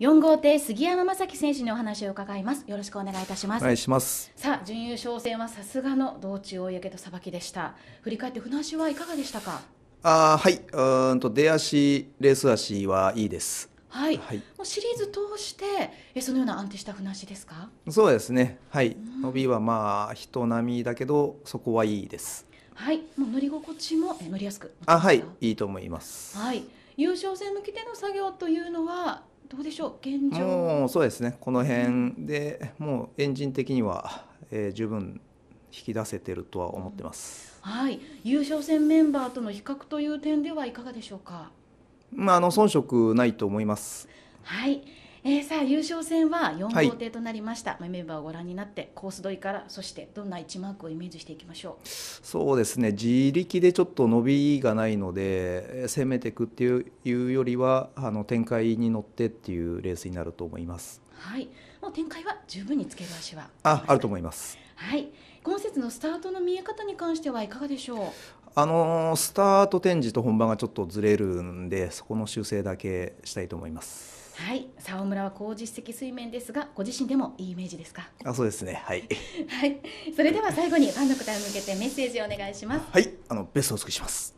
四号艇杉山正樹選手にお話を伺いますよろしくお願いいたしますお願いしますさあ準優勝戦はさすがの道中追い上げとさばきでした振り返って船足はいかがでしたかああ、はいうんと出足レース足はいいですはい、はい、もうシリーズ通してえそのような安定した船足ですかそうですねはい、うん、伸びはまあ人並みだけどそこはいいですはいもう乗り心地もえ乗りやすくあはいいいと思いますはい優勝戦向けての作業というのはどうでしょう現状そうですねこの辺で、うん、もうエンジン的には、えー、十分引き出せてるとは思ってます、うん、はい優勝戦メンバーとの比較という点ではいかがでしょうかまああの遜色ないと思いますはいえー、さあ優勝戦は4工程となりました、はい、メンバーをご覧になってコース取りからそしてどんな1マークをイメージしていきましょうそうですね自力でちょっと伸びがないので攻めていくっていうよりはあの展開に乗ってっていうレースになると思います。はい、もう展開は十分につける足はああると思います。はい、のスタートの見え方に関してはいかがでしょうあのスタート展示と本番がちょっとずれるんでそこの修正だけしたいと思いますはい沢村は高実績水面ですがご自身でもいいイメージですかあそうですねはい、はい、それでは最後にファンの方に向けてメッセージをお願いしますはいあのベストを尽くします